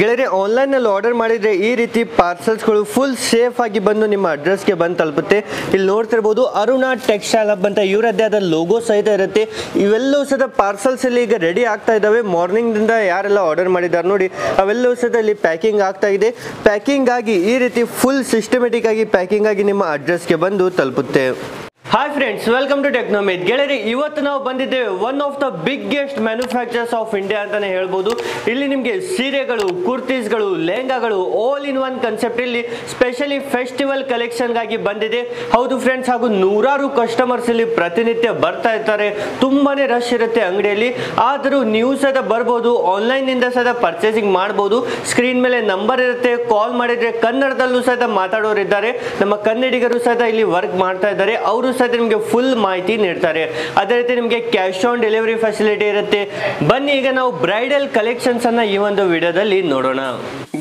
ಗೆಳೆಯರೆ ಆನ್ಲೈನಲ್ಲಿ ಆರ್ಡರ್ ಮಾಡಿದರೆ ಈ ರೀತಿ ಪಾರ್ಸಲ್ಸ್ಗಳು ಫುಲ್ ಸೇಫ್ ಆಗಿ ಬಂದು ನಿಮ್ಮ ಅಡ್ರೆಸ್ಗೆ ಬಂದು ತಲುಪುತ್ತೆ ಇಲ್ಲಿ ನೋಡ್ತಿರ್ಬೋದು ಅರುಣ ಟೆಕ್ಸ್ಟೈಲ್ ಹಬ್ ಅಂತ ಇವರದ್ದೇ ಆದ ಲೋಗೋ ಸಹಿತ ಇರುತ್ತೆ ಇವೆಲ್ಲವೂ ಸಹಿತ ಪಾರ್ಸಲ್ಸ್ ಈಗ ರೆಡಿ ಆಗ್ತಾ ಇದ್ದಾವೆ ಮಾರ್ನಿಂಗ್ದಿಂದ ಯಾರೆಲ್ಲ ಆರ್ಡರ್ ಮಾಡಿದ್ದಾರೆ ನೋಡಿ ಅವೆಲ್ಲವೂ ಸಹಿತ ಇಲ್ಲಿ ಪ್ಯಾಕಿಂಗ್ ಆಗ್ತಾ ಇದೆ ಪ್ಯಾಕಿಂಗ್ ಆಗಿ ಈ ರೀತಿ ಫುಲ್ ಸಿಸ್ಟಮೆಟಿಕ್ ಆಗಿ ಪ್ಯಾಕಿಂಗ್ ಆಗಿ ನಿಮ್ಮ ಅಡ್ರೆಸ್ಗೆ ಬಂದು ತಲುಪುತ್ತೆ hi friends welcome to Technomith ಗೆಳೆಯರಿ ಇವತ್ತು ನಾವು ಬಂದಿದ್ದೇವೆ one of the biggest manufactures of India ಅಂತಾನೆ ಹೇಳ್ಬೋದು ಇಲ್ಲಿ ನಿಮಗೆ ಸೀರೆಗಳು ಕುರ್ತೀಸ್ಗಳು ಲೆಹಂಗಾಗಳು ಆಲ್ ಇನ್ ಒನ್ ಕನ್ಸೆಪ್ಟ್ ಇಲ್ಲಿ ಸ್ಪೆಷಲಿ ಫೆಸ್ಟಿವಲ್ ಕಲೆಕ್ಷನ್ಗಾಗಿ ಬಂದಿದೆ ಹೌದು ಫ್ರೆಂಡ್ಸ್ ಹಾಗೂ ನೂರಾರು ಕಸ್ಟಮರ್ಸ್ ಇಲ್ಲಿ ಪ್ರತಿನಿತ್ಯ ಬರ್ತಾ ಇರ್ತಾರೆ ತುಂಬಾನೇ ರಶ್ ಇರುತ್ತೆ ಅಂಗಡಿಯಲ್ಲಿ ಆದರೂ ನೀವು ಸದ ಬರ್ಬೋದು ಆನ್ಲೈನಿಂದ ಸಹ ಪರ್ಚೇಸಿಂಗ್ ಮಾಡ್ಬೋದು ಸ್ಕ್ರೀನ್ ಮೇಲೆ ನಂಬರ್ ಇರುತ್ತೆ ಕಾಲ್ ಮಾಡಿದರೆ ಕನ್ನಡದಲ್ಲೂ ಸಹ ಮಾತಾಡೋರಿದ್ದಾರೆ ನಮ್ಮ ಕನ್ನಡಿಗರು ಸಹ ಇಲ್ಲಿ ವರ್ಕ್ ಮಾಡ್ತಾ ಇದ್ದಾರೆ ಅವರು ಸಹಿತ ನಿಮಗೆ ಫುಲ್ ಮಾಹಿತಿ ನೀಡ್ತಾರೆ ಅದೇ ರೀತಿ ನಿಮಗೆ ಕ್ಯಾಶ್ ಆನ್ ಡೆಲಿವರಿ ಫೆಸಿಲಿಟಿ ಇರುತ್ತೆ ಬನ್ನಿ ಈಗ ನಾವು ಬ್ರೈಡಲ್ ಕಲೆಕ್ಷನ್ಸ್ ಅನ್ನ ಈ ಒಂದು ವಿಡಿಯೋದಲ್ಲಿ ನೋಡೋಣ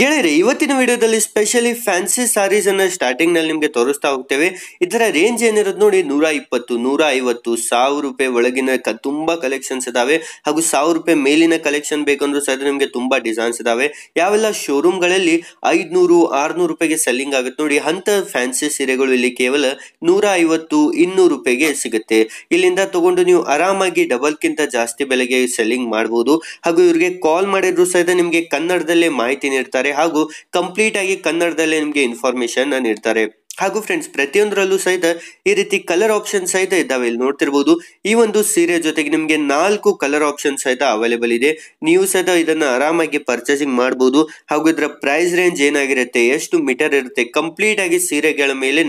ಗೆಳೆಯರೆ ಇವತ್ತಿನ ವಿಡಿಯೋದಲ್ಲಿ ಸ್ಪೆಷಲಿ ಫ್ಯಾನ್ಸಿ ಸಾರೀಸ್ ಅನ್ನ ಸ್ಟಾರ್ಟಿಂಗ್ ನಲ್ಲಿ ನಿಮಗೆ ತೋರಿಸ್ತಾ ಹೋಗ್ತೇವೆ ಇದರ ರೇಂಜ್ ಏನಿರೋದು ನೋಡಿ ನೂರ ಇಪ್ಪತ್ತು ನೂರ ಐವತ್ತು ಸಾವಿರ ರೂಪಾಯಿ ಒಳಗಿನ ತುಂಬಾ ಕಲೆಕ್ಷನ್ಸ್ ಇದಾವೆ ಹಾಗೂ ಸಾವಿರ ರೂಪಾಯಿ ಮೇಲಿನ ಕಲೆಕ್ಷನ್ ಬೇಕಂದ್ರೂ ಸಹ ನಿಮಗೆ ತುಂಬಾ ಡಿಸೈನ್ಸ್ ಇದಾವೆ ಯಾವೆಲ್ಲ ಶೋರೂಮ್ ಗಳಲ್ಲಿ ಐದ್ನೂರು ಆರ್ನೂರು ರೂಪಾಯಿಗೆ ಸೆಲ್ಲಿಂಗ್ ಆಗುತ್ತೆ ನೋಡಿ ಅಂತ ಫ್ಯಾನ್ಸಿ ಸೀರೆಗಳು ಇಲ್ಲಿ ಕೇವಲ ನೂರ ಐವತ್ತು ಇನ್ನೂರು ರೂಪಾಯಿಗೆ ಸಿಗುತ್ತೆ ಇಲ್ಲಿಂದ ತಗೊಂಡು ನೀವು ಆರಾಮಾಗಿ ಡಬಲ್ಗಿಂತ ಜಾಸ್ತಿ ಬೆಲೆಗೆ ಸೆಲ್ಲಿಂಗ್ ಮಾಡಬಹುದು ಹಾಗೂ ಇವರಿಗೆ ಕಾಲ್ ಮಾಡಿದ್ರು ಸಹಿತ ನಿಮಗೆ ಕನ್ನಡದಲ್ಲೇ ಮಾಹಿತಿ ನೀಡ್ತಾರೆ ಹಾಗೂ ಕಂಪ್ಲೀಟ್ ಆಗಿ ಕನ್ನಡದಲ್ಲೇ ನಿಮಗೆ ಇನ್ಫಾರ್ಮೇಶನ್ ನೀಡ್ತಾರೆ ಹಾಗೂ ಫ್ರೆಂಡ್ಸ್ ಪ್ರತಿಯೊಂದರಲ್ಲೂ ಸಹಿತ ಈ ರೀತಿ ಕಲರ್ ಆಪ್ಷನ್ ಸಹಿತ ಇದ್ದಾವೆ ಇಲ್ಲಿ ನೋಡ್ತಿರ್ಬೋದು ಈ ಒಂದು ಸೀರೆ ಜೊತೆಗೆ ನಿಮಗೆ ನಾಲ್ಕು ಕಲರ್ ಆಪ್ಷನ್ ಸಹಿತ ಅವೈಲೇಬಲ್ ಇದೆ ನೀವು ಸಹಿತ ಇದನ್ನು ಆರಾಮಾಗಿ ಪರ್ಚೇಸಿಂಗ್ ಮಾಡಬಹುದು ಹಾಗೂ ಇದರ ಪ್ರೈಸ್ ರೇಂಜ್ ಏನಾಗಿರುತ್ತೆ ಎಷ್ಟು ಮೀಟರ್ ಇರುತ್ತೆ ಕಂಪ್ಲೀಟ್ ಆಗಿ ಸೀರೆಗಳ ಮೇಲೆ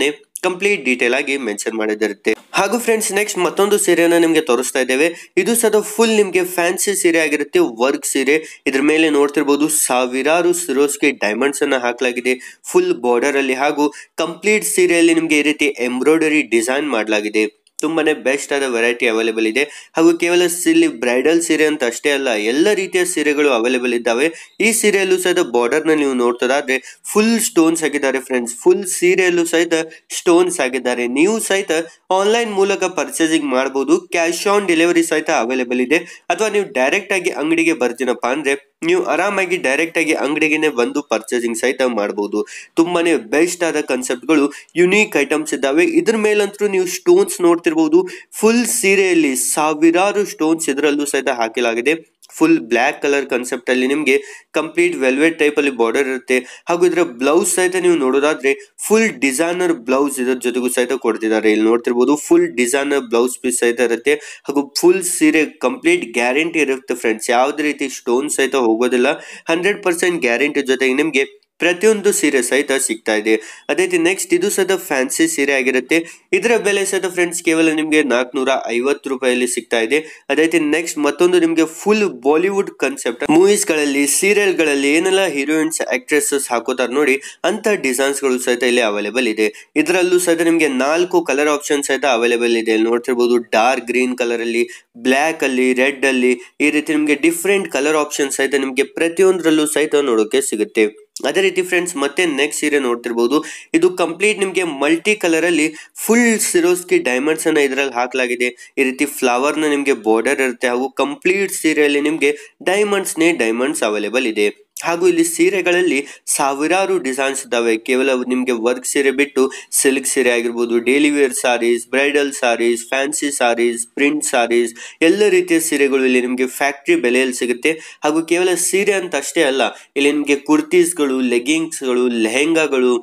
ಕಂಪ್ಲೀಟ್ ಡೀಟೇಲ್ ಆಗಿ ಮೆನ್ಷನ್ ಮಾಡಿದಿರುತ್ತೆ ಹಾಗೂ ಫ್ರೆಂಡ್ಸ್ ನೆಕ್ಸ್ಟ್ ಮತ್ತೊಂದು ಸೀರೆಯನ್ನು ನಿಮಗೆ ತೋರಿಸ್ತಾ ಇದ್ದೇವೆ ಇದು ಸದ ಫುಲ್ ನಿಮಗೆ ಫ್ಯಾನ್ಸಿ ಸೀರೆ ಆಗಿರುತ್ತೆ ವರ್ಕ್ ಸೀರೆ ಇದ್ರ ಮೇಲೆ ನೋಡ್ತಿರ್ಬೋದು ಸಾವಿರಾರು ಸಿರೋಸ್ಗೆ ಡೈಮಂಡ್ಸ್ ಅನ್ನು ಹಾಕಲಾಗಿದೆ ಫುಲ್ ಬಾರ್ಡರ್ ಅಲ್ಲಿ ಹಾಗೂ ಕಂಪ್ಲೀಟ್ ಸೀರೆಯಲ್ಲಿ ನಿಮಗೆ ಈ ರೀತಿ ಎಂಬ್ರಾಯ್ಡರಿ ಡಿಸೈನ್ ಮಾಡಲಾಗಿದೆ ತುಂಬಾ ಬೆಸ್ಟ್ ಆದ ವೆರೈಟಿ ಅವೈಲೇಬಲ್ ಇದೆ ಹಾಗೂ ಕೇವಲ ಇಲ್ಲಿ ಬ್ರೈಡಲ್ ಸೀರೆ ಅಂತ ಅಷ್ಟೇ ಅಲ್ಲ ಎಲ್ಲ ರೀತಿಯ ಸೀರೆಗಳು ಅವೈಲೇಬಲ್ ಇದ್ದಾವೆ ಈ ಸೀರೆಯಲ್ಲೂ ಸಹಿತ ನ ನೀವು ನೋಡ್ತದಾದ್ರೆ ಫುಲ್ ಸ್ಟೋನ್ಸ್ ಆಗಿದ್ದಾರೆ ಫ್ರೆಂಡ್ಸ್ ಫುಲ್ ಸೀರೆಯಲ್ಲೂ ಸಹಿತ ಸ್ಟೋನ್ಸ್ ಆಗಿದ್ದಾರೆ ನೀವು ಸಹಿತ ಆನ್ಲೈನ್ ಮೂಲಕ ಪರ್ಚೇಸಿಂಗ್ ಮಾಡಬಹುದು ಕ್ಯಾಶ್ ಆನ್ ಡೆಲಿವರಿ ಸಹಿತ ಅವೈಲೇಬಲ್ ಇದೆ ಅಥವಾ ನೀವು ಡೈರೆಕ್ಟ್ ಆಗಿ ಅಂಗಡಿಗೆ ಬರ್ತೀನಪ್ಪ ಅಂದ್ರೆ ನೀವು ಆರಾಮಾಗಿ ಡೈರೆಕ್ಟ್ ಆಗಿ ಅಂಗಡಿಗೆ ಬಂದು ಪರ್ಚೇಸಿಂಗ್ ಸಹಿತ ಮಾಡಬಹುದು ತುಂಬಾನೇ ಬೆಸ್ಟ್ ಆದ ಕನ್ಸೆಪ್ಟ್ ಗಳು ಯುನೀಕ್ ಐಟಮ್ಸ್ ಇದ್ದಾವೆ ಇದ್ರ ಮೇಲಂತೂ ನೀವು ಸ್ಟೋನ್ಸ್ ನೋಡ್ತೀರ ಇರಬಹುದು ಫುಲ್ ಸೀರೆಯಲ್ಲಿ ಸಾವಿರಾರು ಸ್ಟೋನ್ಸ್ ಇದರಲ್ಲೂ ಸಹಿತ ಹಾಕಲಾಗಿದೆ ಫುಲ್ ಬ್ಲಾಕ್ ಕಲರ್ ಕನ್ಸೆಪ್ಟ್ ಅಲ್ಲಿ ನಿಮಗೆ ಕಂಪ್ಲೀಟ್ ವೆಲ್ವೆಟ್ ಟೈಪ್ ಅಲ್ಲಿ ಬಾರ್ಡರ್ ಇರುತ್ತೆ ಹಾಗೂ ಇದರ ಬ್ಲೌಸ್ ಸಹಿತ ನೀವು ನೋಡೋದಾದ್ರೆ ಫುಲ್ ಡಿಸೈನರ್ ಬ್ಲೌಸ್ ಇದರ ಜೊತೆಗೂ ಸಹಿತ ಕೊಡ್ತಿದ್ದಾರೆ ಇಲ್ಲಿ ನೋಡ್ತಿರ್ಬೋದು ಫುಲ್ ಡಿಸೈನರ್ ಬ್ಲೌಸ್ ಪೀಸ್ ಸಹಿತ ಇರುತ್ತೆ ಹಾಗೂ ಫುಲ್ ಸೀರೆ ಕಂಪ್ಲೀಟ್ ಗ್ಯಾರಂಟಿ ಇರುತ್ತೆ ಫ್ರೆಂಡ್ಸ್ ಯಾವುದೇ ರೀತಿ ಸ್ಟೋನ್ ಸಹಿತ ಹೋಗೋದಿಲ್ಲ ಹಂಡ್ರೆಡ್ ಪರ್ಸೆಂಟ್ ಗ್ಯಾರಂಟಿ ಜೊತೆಗೆ ನಿಮಗೆ ಪ್ರತಿಯೊಂದು ಸೀರೆ ಸಹಿತ ಸಿಗ್ತಾ ಇದೆ ಅದೇ ರೀತಿ ನೆಕ್ಸ್ಟ್ ಇದು ಸಹ ಫ್ಯಾನ್ಸಿ ಸೀರೆ ಆಗಿರುತ್ತೆ ಇದರ ಬೆಲೆ ಸಹ ಫ್ರೆಂಡ್ಸ್ ಕೇವಲ ನಿಮಗೆ ನಾಲ್ಕುನೂರ ಐವತ್ತು ರೂಪಾಯಲ್ಲಿ ಸಿಗ್ತಾ ಇದೆ ಅದೇ ರೀತಿ ನೆಕ್ಸ್ಟ್ ಮತ್ತೊಂದು ನಿಮಗೆ ಫುಲ್ ಬಾಲಿವುಡ್ ಕನ್ಸೆಪ್ಟ್ ಮೂವೀಸ್ ಗಳಲ್ಲಿ ಸೀರಿಯಲ್ ಗಳಲ್ಲಿ ಏನೆಲ್ಲ ಹೀರೋಯಿನ್ಸ್ ಆಕ್ಟ್ರೆಸಸ್ ಹಾಕೋತಾರೆ ನೋಡಿ ಅಂತ ಡಿಸೈನ್ಸ್ ಗಳು ಸಹಿತ ಇಲ್ಲಿ ಅವೈಲೇಬಲ್ ಇದೆ ಇದರಲ್ಲೂ ಸಹಿತ ನಿಮಗೆ ನಾಲ್ಕು ಕಲರ್ ಆಪ್ಷನ್ ಸಹಿತ ಅವೈಲೇಬಲ್ ಇದೆ ಇಲ್ಲಿ ನೋಡ್ತಿರ್ಬೋದು ಡಾರ್ಕ್ ಗ್ರೀನ್ ಕಲರ್ ಅಲ್ಲಿ ಬ್ಲಾಕ್ ಅಲ್ಲಿ ರೆಡ್ ಅಲ್ಲಿ ಈ ರೀತಿ ನಿಮಗೆ ಡಿಫ್ರೆಂಟ್ ಕಲರ್ ಆಪ್ಷನ್ ಸಹಿತ ನಿಮಗೆ ಪ್ರತಿಯೊಂದರಲ್ಲೂ ಸಹಿತ ನೋಡೋಕೆ ಸಿಗುತ್ತೆ ಅದೇ ರೀತಿ ಫ್ರೆಂಡ್ಸ್ ಮತ್ತೆ ನೆಕ್ಸ್ಟ್ ಸೀರೆ ನೋಡ್ತಿರ್ಬೋದು ಇದು ಕಂಪ್ಲೀಟ್ ನಿಮಗೆ ಮಲ್ಟಿ ಕಲರ್ ಅಲ್ಲಿ ಫುಲ್ ಸಿರೋಸ್ಕಿ ಡೈಮಂಡ್ಸ್ ಅನ್ನ ಇದರಲ್ಲಿ ಹಾಕಲಾಗಿದೆ ಈ ರೀತಿ ಫ್ಲವರ್ ನ ನಿಮಗೆ ಬಾರ್ಡರ್ ಇರುತ್ತೆ ಹಾಗೂ ಕಂಪ್ಲೀಟ್ ಸೀರೆಯಲ್ಲಿ ನಿಮಗೆ ಡೈಮಂಡ್ಸ್ ನೇ ಡೈಮಂಡ್ಸ್ ಅವೈಲೇಬಲ್ ಇದೆ ಹಾಗೂ ಇಲ್ಲಿ ಸೀರೆಗಳಲ್ಲಿ ಸಾವಿರಾರು ಡಿಸೈನ್ಸ್ ಇದ್ದಾವೆ ಕೇವಲ ನಿಮಗೆ ವರ್ಕ್ ಸೀರೆ ಬಿಟ್ಟು ಸಿಲ್ಕ್ ಸೀರೆ ಆಗಿರ್ಬೋದು daily wear saris bridal saris fancy saris print saris ಎಲ್ಲ ರೀತಿಯ ಸೀರೆಗಳು ಇಲ್ಲಿ ನಿಮಗೆ ಫ್ಯಾಕ್ಟ್ರಿ ಬೆಲೆಯಲ್ಲಿ ಸಿಗುತ್ತೆ ಹಾಗೂ ಕೇವಲ ಸೀರೆ ಅಂತ ಅಷ್ಟೇ ಅಲ್ಲ ಇಲ್ಲಿ ನಿಮಗೆ ಕುರ್ತೀಸ್ಗಳು ಲೆಗ್ಗಿಂಗ್ಸ್ಗಳು ಲೆಹೆಂಗಾಗಳು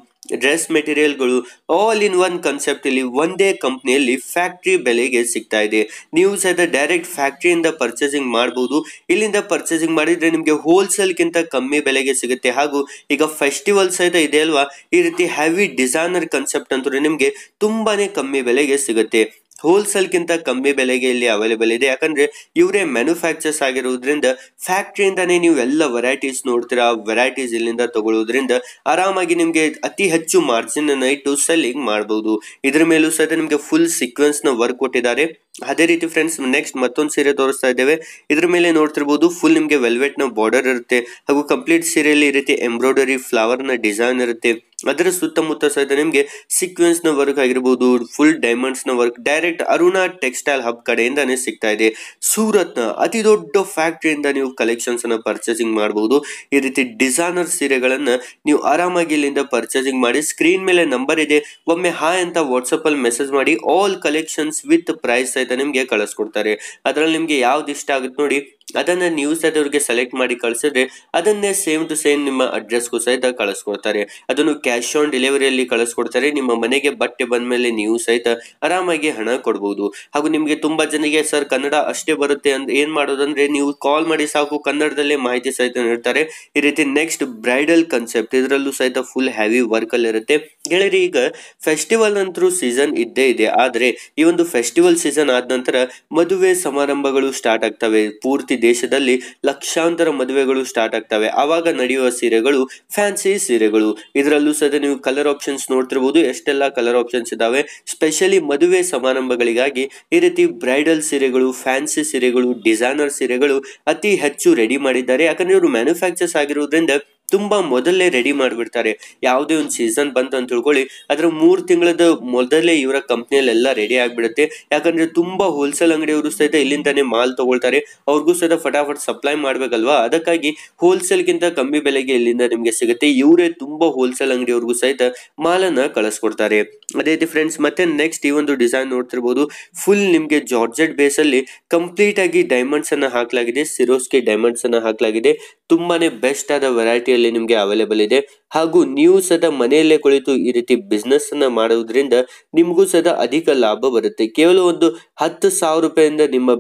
ಡ್ರೆಸ್ ಮೆಟೀರಿಯಲ್ಗಳು ಆಲ್ ಇನ್ ಒನ್ ಇಲ್ಲಿ ಒಂದೇ ಕಂಪ್ನಿಯಲ್ಲಿ ಫ್ಯಾಕ್ಟ್ರಿ ಬೆಲೆಗೆ ಸಿಗ್ತಾ ಇದೆ ನೀವು ಸಹಿತ ಡೈರೆಕ್ಟ್ ಫ್ಯಾಕ್ಟ್ರಿಯಿಂದ ಪರ್ಚೇಸಿಂಗ್ ಮಾಡಬಹುದು ಇಲ್ಲಿಂದ ಪರ್ಚೇಸಿಂಗ್ ಮಾಡಿದ್ರೆ ನಿಮಗೆ ಹೋಲ್ಸೇಲ್ಗಿಂತ ಕಮ್ಮಿ ಬೆಲೆಗೆ ಸಿಗುತ್ತೆ ಹಾಗೂ ಈಗ ಫೆಸ್ಟಿವಲ್ ಸಹಿತ ಇದೆ ಅಲ್ವಾ ಈ ರೀತಿ ಹೆವಿ ಡಿಸೈನರ್ ಕನ್ಸೆಪ್ಟ್ ಅಂತ ನಿಮಗೆ ತುಂಬಾನೇ ಕಮ್ಮಿ ಬೆಲೆಗೆ ಸಿಗುತ್ತೆ ಹೋಲ್ಸೇಲ್ಗಿಂತ ಕಮ್ಮಿ ಬೆಲೆಗೆ ಇಲ್ಲಿ ಅವೈಲೇಬಲ್ ಇದೆ ಯಾಕಂದ್ರೆ ಇವರೇ ಮ್ಯಾನುಫ್ಯಾಕ್ಚರ್ಸ್ ಆಗಿರೋದ್ರಿಂದ ಫ್ಯಾಕ್ಟ್ರಿಯಿಂದನೇ ನೀವು ಎಲ್ಲ ವೆರೈಟೀಸ್ ನೋಡ್ತೀರಾ ವೆರೈಟೀಸ್ ಇಲ್ಲಿಂದ ತಗೊಳ್ಳೋದ್ರಿಂದ ಆರಾಮಾಗಿ ನಿಮಗೆ ಅತಿ ಹೆಚ್ಚು ಮಾರ್ಜಿನ್ ಮಾರ್ಜಿನನ್ನು ಇಟ್ಟು ಸೆಲ್ಲಿಂಗ್ ಮಾಡಬಹುದು ಇದ್ರ ಮೇಲೂ ಸಹ ನಿಮಗೆ ಫುಲ್ ನ ವರ್ಕ್ ಕೊಟ್ಟಿದ್ದಾರೆ ಅದೇ ರೀತಿ ಫ್ರೆಂಡ್ಸ್ ನೆಕ್ಸ್ಟ್ ಮತ್ತೊಂದು ಸೀರೆ ತೋರಿಸ್ತಾ ಇದ್ದೇವೆ ಇದ್ರ ಮೇಲೆ ನೋಡ್ತಿರ್ಬೋದು ಫುಲ್ ನಿಮಗೆ ನ ಬಾರ್ಡರ್ ಇರುತ್ತೆ ಹಾಗೂ ಕಂಪ್ಲೀಟ್ ಸೀರೆಯಲ್ಲಿ ಈ ರೀತಿ ಎಂಬ್ರಾಯ್ಡರಿ ನ ಡಿಸೈನ್ ಇರುತ್ತೆ ಅದರ ಸುತ್ತಮುತ್ತ ಸಹಿತ ನಿಮಗೆ ನ ವರ್ಕ್ ಆಗಿರ್ಬೋದು ಫುಲ್ ಡೈಮಂಡ್ಸ್ ನ work direct Aruna textile hub ಕಡೆಯಿಂದಾನೇ ಸಿಗ್ತಾ ಇದೆ ನ ಅತಿ ದೊಡ್ಡ ಫ್ಯಾಕ್ಟ್ರಿಯಿಂದ ನೀವು ಕಲೆಕ್ಷನ್ಸನ್ನು ಪರ್ಚೇಸಿಂಗ್ ಮಾಡಬಹುದು ಈ ರೀತಿ ಡಿಸೈನರ್ ಸೀರೆಗಳನ್ನು ನೀವು ಆರಾಮಾಗಿ ಇಲ್ಲಿಂದ ಪರ್ಚೇಸಿಂಗ್ ಮಾಡಿ ಸ್ಕ್ರೀನ್ ಮೇಲೆ ನಂಬರ್ ಇದೆ ಒಮ್ಮೆ ಹಾಯ್ ಅಂತ ಅಲ್ಲಿ ಮೆಸೇಜ್ ಮಾಡಿ ಆಲ್ ಕಲೆಕ್ಷನ್ಸ್ ವಿತ್ ಪ್ರೈಸ್ ಸಹಿತ ನಿಮಗೆ ಕಳಿಸ್ಕೊಡ್ತಾರೆ ಅದರಲ್ಲಿ ನಿಮಗೆ ಯಾವ್ದು ಇಷ್ಟ ಆಗುತ್ತೆ ನೋಡಿ ಅದನ್ನ ನೀವು ಸಹಿತ ಅವರಿಗೆ ಸೆಲೆಕ್ಟ್ ಮಾಡಿ ಕಳಿಸಿದ್ರೆ ಅದನ್ನೇ ಸೇಮ್ ಟು ಸೇಮ್ ನಿಮ್ಮ ಅಡ್ರೆಸ್ಗೂ ಸಹಿತ ಕಳಿಸ್ಕೊಡ್ತಾರೆ ಅದನ್ನು ಕ್ಯಾಶ್ ಆನ್ ಡೆಲಿವರಿಯಲ್ಲಿ ಕಳಿಸ್ಕೊಡ್ತಾರೆ ನಿಮ್ಮ ಮನೆಗೆ ಬಟ್ಟೆ ಬಂದ ಮೇಲೆ ನೀವು ಸಹಿತ ಆರಾಮಾಗಿ ಹಣ ಕೊಡ್ಬೋದು ಹಾಗೂ ನಿಮಗೆ ತುಂಬ ಜನಿಗೆ ಸರ್ ಕನ್ನಡ ಅಷ್ಟೇ ಬರುತ್ತೆ ಅಂತ ಏನು ಮಾಡೋದಂದ್ರೆ ನೀವು ಕಾಲ್ ಮಾಡಿ ಸಾಕು ಕನ್ನಡದಲ್ಲೇ ಮಾಹಿತಿ ಸಹಿತ ನೀಡ್ತಾರೆ ಈ ರೀತಿ ನೆಕ್ಸ್ಟ್ ಬ್ರೈಡಲ್ ಕನ್ಸೆಪ್ಟ್ ಇದರಲ್ಲೂ ಸಹಿತ ಫುಲ್ ಹ್ಯಾವಿ ಅಲ್ಲಿ ಇರುತ್ತೆ ಗೆಳೆಯರಿ ಈಗ ಫೆಸ್ಟಿವಲ್ ಅಂತರೂ ಸೀಸನ್ ಇದ್ದೇ ಇದೆ ಆದರೆ ಈ ಒಂದು ಫೆಸ್ಟಿವಲ್ ಸೀಸನ್ ಆದ ನಂತರ ಮದುವೆ ಸಮಾರಂಭಗಳು ಸ್ಟಾರ್ಟ್ ಆಗ್ತವೆ ಪೂರ್ತಿ ದೇಶದಲ್ಲಿ ಲಕ್ಷಾಂತರ ಮದುವೆಗಳು ಸ್ಟಾರ್ಟ್ ಆಗ್ತವೆ ಆವಾಗ ನಡೆಯುವ ಸೀರೆಗಳು ಫ್ಯಾನ್ಸಿ ಸೀರೆಗಳು ಇದರಲ್ಲೂ ಸದ ನೀವು ಕಲರ್ ಆಪ್ಷನ್ಸ್ ನೋಡ್ತಿರ್ಬೋದು ಎಷ್ಟೆಲ್ಲ ಕಲರ್ ಆಪ್ಷನ್ಸ್ ಇದಾವೆ ಸ್ಪೆಷಲಿ ಮದುವೆ ಸಮಾರಂಭಗಳಿಗಾಗಿ ಈ ರೀತಿ ಬ್ರೈಡಲ್ ಸೀರೆಗಳು ಫ್ಯಾನ್ಸಿ ಸೀರೆಗಳು ಡಿಸೈನರ್ ಸೀರೆಗಳು ಅತಿ ಹೆಚ್ಚು ರೆಡಿ ಮಾಡಿದ್ದಾರೆ ಯಾಕಂದ್ರೆ ಇವರು ಮ್ಯಾನುಫ್ಯಾಕ್ಚರ್ಸ್ ಆಗಿರುವುದರಿಂದ ತುಂಬಾ ಮೊದಲೇ ರೆಡಿ ಮಾಡಿಬಿಡ್ತಾರೆ ಯಾವುದೇ ಒಂದು ಸೀಸನ್ ಬಂತು ಅಂತ ತಿಳ್ಕೊಳ್ಳಿ ಅದರ ಮೂರು ತಿಂಗಳದ ಮೊದಲೇ ಇವರ ಕಂಪ್ನಿಯಲ್ಲೆಲ್ಲ ರೆಡಿ ಆಗಿಬಿಡುತ್ತೆ ಯಾಕಂದ್ರೆ ತುಂಬಾ ಹೋಲ್ಸೇಲ್ ಅಂಗಡಿಯವರು ಸಹಿತ ಇಲ್ಲಿಂದಾನೆ ಮಾಲ್ ತೊಗೊಳ್ತಾರೆ ಅವ್ರಿಗೂ ಸಹಿತ ಫಟಾಫಟ್ ಸಪ್ಲೈ ಮಾಡಬೇಕಲ್ವಾ ಅದಕ್ಕಾಗಿ ಹೋಲ್ಸೇಲ್ಗಿಂತ ಕಮ್ಮಿ ಬೆಲೆಗೆ ಇಲ್ಲಿಂದ ನಿಮಗೆ ಸಿಗುತ್ತೆ ಇವರೇ ತುಂಬಾ ಹೋಲ್ಸೇಲ್ ಅಂಗಡಿಯವ್ರಿಗೂ ಸಹಿತ ಮಾಲನ್ನ ಕಳಿಸ್ಕೊಡ್ತಾರೆ ಅದೇ ರೀತಿ ಫ್ರೆಂಡ್ಸ್ ಮತ್ತೆ ನೆಕ್ಸ್ಟ್ ಈ ಒಂದು ಡಿಸೈನ್ ನೋಡ್ತಿರ್ಬೋದು ಫುಲ್ ನಿಮಗೆ ಜಾರ್ಜೆಟ್ ಬೇಸ್ ಅಲ್ಲಿ ಕಂಪ್ಲೀಟ್ ಆಗಿ ಡೈಮಂಡ್ಸ್ ಅನ್ನ ಹಾಕಲಾಗಿದೆ ಸಿರೋಸ್ಗೆ ಡೈಮಂಡ್ಸ್ ಅನ್ನ ಹಾಕಲಾಗಿದೆ ತುಂಬಾನೇ ಬೆಸ್ಟ್ ಆದ ವೆರೈಟಿಯಲ್ಲಿ ನಿಮಗೆ ಅವೈಲೇಬಲ್ ಇದೆ ಹಾಗೂ ನೀವು ಸದಾ ಮನೆಯಲ್ಲೇ ಕುಳಿತು ಈ ರೀತಿ ಅನ್ನ ಮಾಡುವುದರಿಂದ ನಿಮಗೂ ಸದಾ ಅಧಿಕ ಲಾಭ ಬರುತ್ತೆ ಕೇವಲ ಒಂದು ಹತ್ತು ಸಾವಿರ ರೂಪಾಯಿಂದ ನಿಮ್ಮ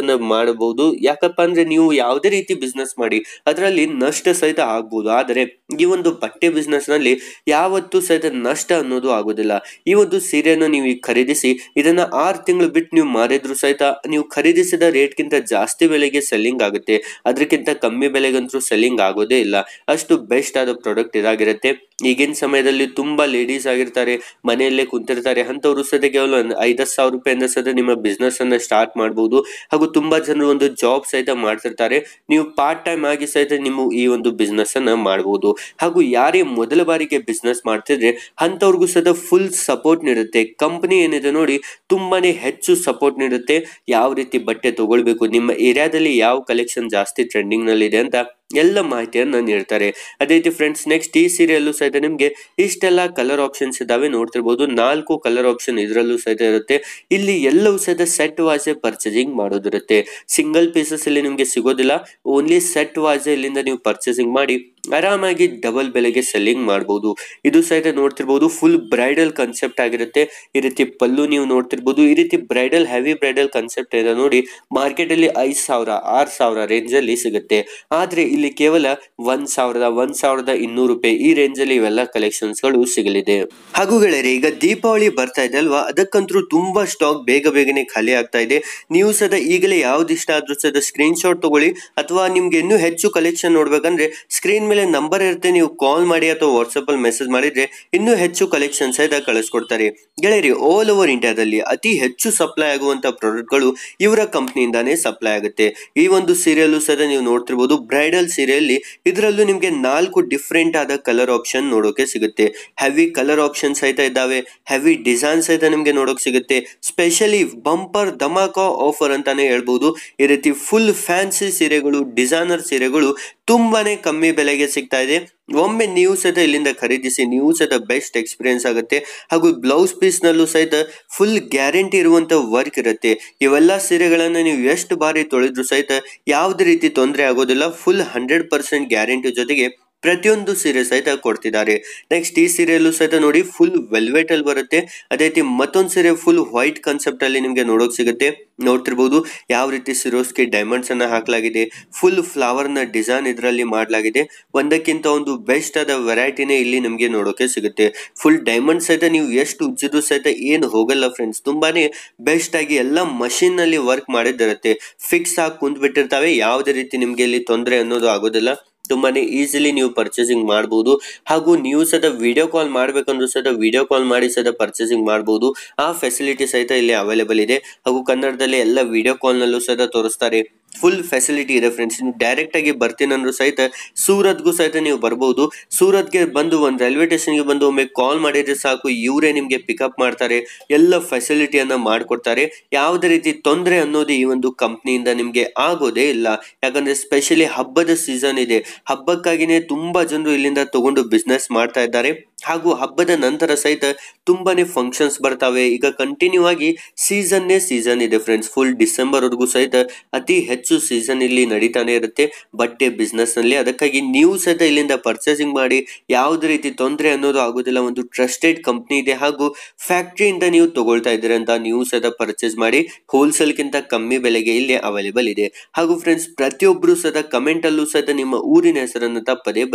ಅನ್ನ ಮಾಡಬಹುದು ಯಾಕಪ್ಪ ಅಂದ್ರೆ ನೀವು ಯಾವುದೇ ರೀತಿ ಬಿಸ್ನೆಸ್ ಮಾಡಿ ಅದರಲ್ಲಿ ನಷ್ಟ ಸಹಿತ ಆಗಬಹುದು ಆದರೆ ಈ ಒಂದು ಬಟ್ಟೆ ನಲ್ಲಿ ಯಾವತ್ತೂ ಸಹಿತ ನಷ್ಟ ಅನ್ನೋದು ಆಗೋದಿಲ್ಲ ಈ ಒಂದು ಸೀರೆಯನ್ನು ನೀವು ಈಗ ಖರೀದಿಸಿ ಇದನ್ನ ಆರು ತಿಂಗಳು ಬಿಟ್ಟು ನೀವು ಮಾರಿದ್ರು ಸಹಿತ ನೀವು ಖರೀದಿಸಿದ ರೇಟ್ ಗಿಂತ ಜಾಸ್ತಿ ಬೆಲೆಗೆ ಸೆಲ್ಲಿಂಗ್ ಆಗುತ್ತೆ ಅದಕ್ಕಿಂತ ಕಮ್ಮಿ ಬೆಲೆಗಂತೂ ಸೆಲ್ಲಿಂಗ್ ಆಗೋದೇ ಇಲ್ಲ ಅಷ್ಟು ಬೆಸ್ಟ್ ಆದ ಪ್ರಾಡಕ್ಟ್ ಇದಾಗಿದೆ ಆಗಿರುತ್ತೆ ಈಗಿನ ಸಮಯದಲ್ಲಿ ತುಂಬಾ ಲೇಡೀಸ್ ಆಗಿರ್ತಾರೆ ಮನೆಯಲ್ಲೇ ಕುಂತಿರ್ತಾರೆ ಅಂಥವ್ರು ಸದ ಕೇವಲ ಐದು ಸಾವಿರ ರೂಪಾಯಿಂದ ಸದ ನಿಮ್ಮ ಬಿಸ್ನೆಸ್ ಅನ್ನ ಸ್ಟಾರ್ಟ್ ಮಾಡಬಹುದು ಹಾಗೂ ತುಂಬಾ ಜನರು ಒಂದು ಜಾಬ್ ಸಹಿತ ಮಾಡ್ತಿರ್ತಾರೆ ನೀವು ಪಾರ್ಟ್ ಟೈಮ್ ಆಗಿ ಸಹಿತ ನಿಮ್ಮ ಈ ಒಂದು ಬಿಸ್ನೆಸ್ ಅನ್ನ ಮಾಡಬಹುದು ಹಾಗೂ ಯಾರೇ ಮೊದಲ ಬಾರಿಗೆ ಬಿಸ್ನೆಸ್ ಮಾಡ್ತಿದ್ರೆ ಅಂಥವ್ರಿಗೂ ಸದ ಫುಲ್ ಸಪೋರ್ಟ್ ನೀಡುತ್ತೆ ಕಂಪನಿ ಏನಿದೆ ನೋಡಿ ತುಂಬಾನೇ ಹೆಚ್ಚು ಸಪೋರ್ಟ್ ನೀಡುತ್ತೆ ಯಾವ ರೀತಿ ಬಟ್ಟೆ ತಗೊಳ್ಬೇಕು ನಿಮ್ಮ ಏರಿಯಾದಲ್ಲಿ ಯಾವ ಕಲೆಕ್ಷನ್ ಜಾಸ್ತಿ ಟ್ರೆಂಡಿಂಗ್ ನಲ್ಲಿ ಇದೆ ಅಂತ ಎಲ್ಲ ಮಾಹಿತಿಯನ್ನು ನೀಡ್ತಾರೆ ಅದೇ ರೀತಿ ಫ್ರೆಂಡ್ಸ್ ನೆಕ್ಸ್ಟ್ ಈ ಸೀರಿಯಲ್ಲೂ ಸಹಿತ ನಿಮಗೆ ಇಷ್ಟೆಲ್ಲ ಕಲರ್ ಆಪ್ಷನ್ಸ್ ಇದ್ದಾವೆ ನೋಡ್ತಿರ್ಬೋದು ನಾಲ್ಕು ಕಲರ್ ಆಪ್ಷನ್ ಇದರಲ್ಲೂ ಸಹಿತ ಇರುತ್ತೆ ಇಲ್ಲಿ ಎಲ್ಲವೂ ಸಹಿತ ಸೆಟ್ ವಾಸೆ ಪರ್ಚೇಸಿಂಗ್ ಮಾಡೋದಿರುತ್ತೆ ಸಿಂಗಲ್ ಪೀಸಸ್ ಇಲ್ಲಿ ನಿಮಗೆ ಸಿಗೋದಿಲ್ಲ ಓನ್ಲಿ ಸೆಟ್ ವಾಸೆ ಇಲ್ಲಿಂದ ನೀವು ಪರ್ಚೇಸಿಂಗ್ ಮಾಡಿ ಆರಾಮಾಗಿ ಡಬಲ್ ಬೆಲೆಗೆ ಸೆಲ್ಲಿಂಗ್ ಮಾಡಬಹುದು ಇದು ಸಹಿತ ನೋಡ್ತಿರ್ಬೋದು ಫುಲ್ ಬ್ರೈಡಲ್ ಕನ್ಸೆಪ್ಟ್ ಆಗಿರುತ್ತೆ ಈ ರೀತಿ ಪಲ್ಲು ನೀವು ನೋಡ್ತಿರ್ಬೋದು ಈ ರೀತಿ ಬ್ರೈಡಲ್ ಹೆವಿ ಬ್ರೈಡಲ್ ಕನ್ಸೆಪ್ಟ್ ಇದೆ ನೋಡಿ ಮಾರ್ಕೆಟ್ ಅಲ್ಲಿ ಐದು ಸಾವಿರ ಆರು ಸಾವಿರ ರೇಂಜ್ ಅಲ್ಲಿ ಸಿಗುತ್ತೆ ಆದ್ರೆ ಇಲ್ಲಿ ಕೇವಲ ಒಂದ್ ಸಾವಿರದ ಒಂದ್ ಸಾವಿರದ ಇನ್ನೂರು ರೂಪಾಯಿ ಈ ರೇಂಜ್ ಅಲ್ಲಿ ಇವೆಲ್ಲ ಕಲೆಕ್ಷನ್ಸ್ ಗಳು ಸಿಗಲಿದೆ ಹಾಗೂ ಗೆಳೆಯರಿ ಈಗ ದೀಪಾವಳಿ ಬರ್ತಾ ಇದೆ ಅಲ್ವಾ ಅದಕ್ಕಂತರೂ ತುಂಬಾ ಸ್ಟಾಕ್ ಬೇಗ ಬೇಗನೆ ಖಾಲಿ ಆಗ್ತಾ ಇದೆ ನೀವು ಸದ ಈಗಲೇ ಯಾವ್ದಿಷ್ಟ ಇಷ್ಟ ಆದ್ರೂ ಸದ ಸ್ಕ್ರೀನ್ ಶಾಟ್ ತಗೊಳ್ಳಿ ಅಥವಾ ನಿಮ್ಗೆ ಇನ್ನೂ ಹೆಚ್ಚು ಕಲೆಕ್ಷನ್ ನೋಡ್ಬೇಕಂದ್ರೆ ಸ್ಕ್ರೀನ್ ಮೇಲೆ ನಂಬರ್ ಇರುತ್ತೆ ನೀವು ಕಾಲ್ ಮಾಡಿ ಅಥವಾ ಅಲ್ಲಿ ಮೆಸೇಜ್ ಮಾಡಿದ್ರೆ ಇನ್ನೂ ಹೆಚ್ಚು ಕಲೆಕ್ಷನ್ ಸಹಿತ ಕಳಿಸ್ಕೊಡ್ತಾರೆ ಗೆಳೆಯರಿ ಆಲ್ ಓವರ್ ಇಂಡಿಯಾದಲ್ಲಿ ಅತಿ ಹೆಚ್ಚು ಸಪ್ಲೈ ಆಗುವಂಥ ಪ್ರಾಡಕ್ಟ್ಗಳು ಇವರ ಕಂಪ್ನಿಯಿಂದಾನೇ ಸಪ್ಲೈ ಆಗುತ್ತೆ ಈ ಒಂದು ಸೀರಿಯಲ್ ಸಹ ನೀವು ನೋಡ್ತಿರ್ಬೋದು ಬ್ರೈಡಲ್ ಸೀರಿಯಲ್ ಇದರಲ್ಲೂ ನಿಮಗೆ ನಾಲ್ಕು ಡಿಫ್ರೆಂಟ್ ಆದ ಕಲರ್ ಆಪ್ಷನ್ ನೋಡೋಕೆ ಸಿಗುತ್ತೆ ಹೆವಿ ಕಲರ್ ಆಪ್ಷನ್ ಸಹಿತ ಇದ್ದಾವೆ ಹೆವಿ ಡಿಸೈನ್ ಸಹಿತ ನಿಮಗೆ ನೋಡೋಕೆ ಸಿಗುತ್ತೆ ಸ್ಪೆಷಲಿ ಬಂಪರ್ ಧಮಾಕಾ ಆಫರ್ ಅಂತಾನೆ ಹೇಳ್ಬೋದು ಈ ರೀತಿ ಫುಲ್ ಫ್ಯಾನ್ಸಿ ಸೀರೆಗಳು ಡಿಸೈನರ್ ಸೀರೆಗಳು ತುಂಬಾ ಕಮ್ಮಿ ಬೆಲೆಗೆ ಸಿಗ್ತಾ ಇದೆ ಒಮ್ಮೆ ನೀವು ಸಹಿತ ಇಲ್ಲಿಂದ ಖರೀದಿಸಿ ನೀವು ಸಹಿತ ಬೆಸ್ಟ್ ಎಕ್ಸ್ಪೀರಿಯನ್ಸ್ ಆಗುತ್ತೆ ಹಾಗೂ ಬ್ಲೌಸ್ ಪೀಸ್ನಲ್ಲೂ ಸಹಿತ ಫುಲ್ ಗ್ಯಾರಂಟಿ ಇರುವಂಥ ವರ್ಕ್ ಇರುತ್ತೆ ಇವೆಲ್ಲ ಸೀರೆಗಳನ್ನು ನೀವು ಎಷ್ಟು ಬಾರಿ ತೊಳೆದ್ರು ಸಹಿತ ಯಾವುದೇ ರೀತಿ ತೊಂದರೆ ಆಗೋದಿಲ್ಲ ಫುಲ್ ಹಂಡ್ರೆಡ್ ಪರ್ಸೆಂಟ್ ಗ್ಯಾರಂಟಿ ಜೊತೆಗೆ ಪ್ರತಿಯೊಂದು ಸೀರೆ ಸಹಿತ ಕೊಡ್ತಿದ್ದಾರೆ ನೆಕ್ಸ್ಟ್ ಈ ಸೀರಿಯಲ್ ಸಹಿತ ನೋಡಿ ಫುಲ್ ವೆಲ್ವೆಟ್ ಅಲ್ಲಿ ಬರುತ್ತೆ ಅದೇ ರೀತಿ ಮತ್ತೊಂದು ಸೀರೆ ಫುಲ್ ವೈಟ್ ಕಾನ್ಸೆಪ್ಟ್ ಅಲ್ಲಿ ನಿಮಗೆ ನೋಡೋಕೆ ಸಿಗುತ್ತೆ ನೋಡ್ತಿರ್ಬೋದು ಯಾವ ರೀತಿ ಸಿರೋಸ್ಗೆ ಡೈಮಂಡ್ಸ್ ಅನ್ನ ಹಾಕಲಾಗಿದೆ ಫುಲ್ ಫ್ಲವರ್ ನ ಡಿಸೈನ್ ಇದರಲ್ಲಿ ಮಾಡಲಾಗಿದೆ ಒಂದಕ್ಕಿಂತ ಒಂದು ಬೆಸ್ಟ್ ಆದ ವೆರೈಟಿನೇ ಇಲ್ಲಿ ನಿಮಗೆ ನೋಡೋಕೆ ಸಿಗುತ್ತೆ ಫುಲ್ ಡೈಮಂಡ್ ಸಹಿತ ನೀವು ಎಷ್ಟು ಉಜ್ಜಿದ್ರು ಸಹಿತ ಏನು ಹೋಗಲ್ಲ ಫ್ರೆಂಡ್ಸ್ ತುಂಬಾನೇ ಬೆಸ್ಟ್ ಆಗಿ ಎಲ್ಲ ಮಷೀನ್ ನಲ್ಲಿ ವರ್ಕ್ ಮಾಡಿದಿರುತ್ತೆ ಫಿಕ್ಸ್ ಆಗಿ ಕುಂದ್ಬಿಟ್ಟಿರ್ತಾವೆ ಯಾವುದೇ ರೀತಿ ನಿಮಗೆ ಇಲ್ಲಿ ತೊಂದರೆ ಅನ್ನೋದು ಆಗೋದಿಲ್ಲ ತುಂಬಾ ಈಸಿಲಿ ನೀವು ಪರ್ಚೇಸಿಂಗ್ ಮಾಡಬಹುದು ಹಾಗೂ ನೀವು ಸದ ವಿಡಿಯೋ ಕಾಲ್ ಮಾಡಬೇಕಂದ್ರೂ ಸದ ವಿಡಿಯೋ ಕಾಲ್ ಮಾಡಿ ಸದ ಪರ್ಚೇಸಿಂಗ್ ಮಾಡಬಹುದು ಆ ಫೆಸಿಲಿಟಿ ಸಹಿತ ಇಲ್ಲಿ ಅವೈಲೇಬಲ್ ಇದೆ ಹಾಗೂ ಕನ್ನಡದಲ್ಲಿ ಎಲ್ಲ ವಿಡಿಯೋ ಕಾಲ್ನಲ್ಲೂ ಸದ ತೋರಿಸ್ತಾರೆ ಫುಲ್ ಫೆಸಿಲಿಟಿ ಇದೆ ಫ್ರೆಂಡ್ಸ್ ನೀವು ಡೈರೆಕ್ಟಾಗಿ ಬರ್ತೀನಂದ್ರೂ ಸಹಿತ ಸೂರತ್ಗೂ ಸಹಿತ ನೀವು ಬರ್ಬೋದು ಸೂರತ್ಗೆ ಬಂದು ಒಂದು ರೈಲ್ವೆ ಸ್ಟೇಷನ್ಗೆ ಬಂದು ಒಮ್ಮೆ ಕಾಲ್ ಮಾಡಿದರೆ ಸಾಕು ಇವರೇ ನಿಮಗೆ ಪಿಕಪ್ ಮಾಡ್ತಾರೆ ಎಲ್ಲ ಫೆಸಿಲಿಟಿಯನ್ನು ಮಾಡಿಕೊಡ್ತಾರೆ ಯಾವುದೇ ರೀತಿ ತೊಂದರೆ ಅನ್ನೋದು ಈ ಒಂದು ಕಂಪ್ನಿಯಿಂದ ನಿಮಗೆ ಆಗೋದೇ ಇಲ್ಲ ಯಾಕಂದರೆ ಸ್ಪೆಷಲಿ ಹಬ್ಬದ ಸೀಸನ್ ಇದೆ ಹಬ್ಬಕ್ಕಾಗಿನೇ ತುಂಬ ಜನರು ಇಲ್ಲಿಂದ ತಗೊಂಡು ಬಿಸ್ನೆಸ್ ಮಾಡ್ತಾ ಇದ್ದಾರೆ ಹಾಗೂ ಹಬ್ಬದ ನಂತರ ಸಹಿತ ತುಂಬಾನೇ ಫಂಕ್ಷನ್ಸ್ ಬರ್ತಾವೆ ಈಗ ಕಂಟಿನ್ಯೂ ಆಗಿ ಸೀಸನ್ನೇ ಸೀಸನ್ ಇದೆ ಫ್ರೆಂಡ್ಸ್ ಫುಲ್ ಡಿಸೆಂಬರ್ವರೆಗೂ ಸಹಿತ ಅತಿ ಹೆಚ್ಚು ಹೆಚ್ಚು ಸೀಸನ್ ಇಲ್ಲಿ ನಡೀತಾನೆ ಇರುತ್ತೆ ಬಟ್ಟೆ ನಲ್ಲಿ ಅದಕ್ಕಾಗಿ ನೀವು ಸಹ ಇಲ್ಲಿಂದ ಪರ್ಚೇಸಿಂಗ್ ಮಾಡಿ ಯಾವುದೇ ರೀತಿ ತೊಂದರೆ ಅನ್ನೋದು ಆಗೋದಿಲ್ಲ ಒಂದು ಟ್ರಸ್ಟೆಡ್ ಕಂಪ್ನಿ ಇದೆ ಹಾಗೂ ಫ್ಯಾಕ್ಟ್ರಿಯಿಂದ ನೀವು ತಗೊಳ್ತಾ ಇದ್ದೀರ ಅಂತ ನೀವು ಸಹಿತ ಪರ್ಚೇಸ್ ಮಾಡಿ ಹೋಲ್ಸೇಲ್ಗಿಂತ ಕಮ್ಮಿ ಬೆಲೆಗೆ ಇಲ್ಲಿ ಅವೈಲೇಬಲ್ ಇದೆ ಹಾಗೂ ಫ್ರೆಂಡ್ಸ್ ಪ್ರತಿಯೊಬ್ಬರು ಸಹ ಕಮೆಂಟ್ ಅಲ್ಲೂ ಸಹ ನಿಮ್ಮ ಊರಿನ ಹೆಸರನ್ನು ತಪ್ಪದೆ